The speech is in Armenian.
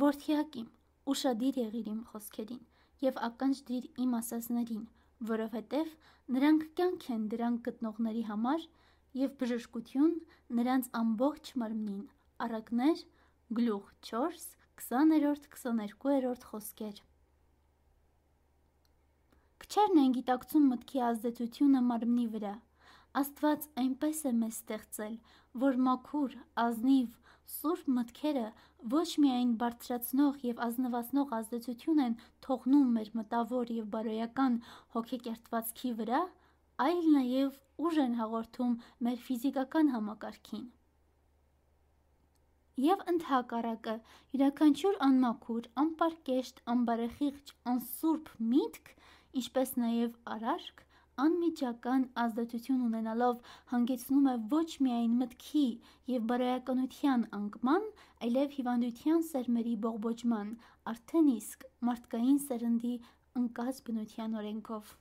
Որդիակ իմ, ուշադիր եղիր իմ խոսքերին և ականջ դիր իմ ասասներին, որովհետև նրանք կյանք են դրանք գտնողների համար և բժշկություն նրանց ամբողջ մարմնին, առակներ, գլուխ 4, 20-րդ, 22-րդ խոսքեր։ Քչերն են գիտակցում մտքի ազդեցությունը մարմնի վրա, Աստված այնպես է մեզ ստեղծել, որ մաքուր, ազնիվ, սուրբ մտքերը ոչ միայն բարձրացնող եւ ազնվացնող ազդեցություն են թողնում մեր մտավոր եւ բարոյական հոգեկերտվածքի վրա, այլ նաեւ ուժ են հաղորդում մեր ֆիզիկական համակարգին։ Եվ ընդհակառակը, յուրաքանչյուր անմաքուր, անպարկեշտ, անբարեխիղճ, անսուրբ միտք, ինչպես նաև արարք, անմիջական ազդեցություն ունենալով հանգեցնում է ոչ միայն մտքի եւ բարոյականության անկման, այլև հիվանդության սերմերի բողբոջման, արդեն իսկ մարդկային սերնդի ընկած բնության օրենքով։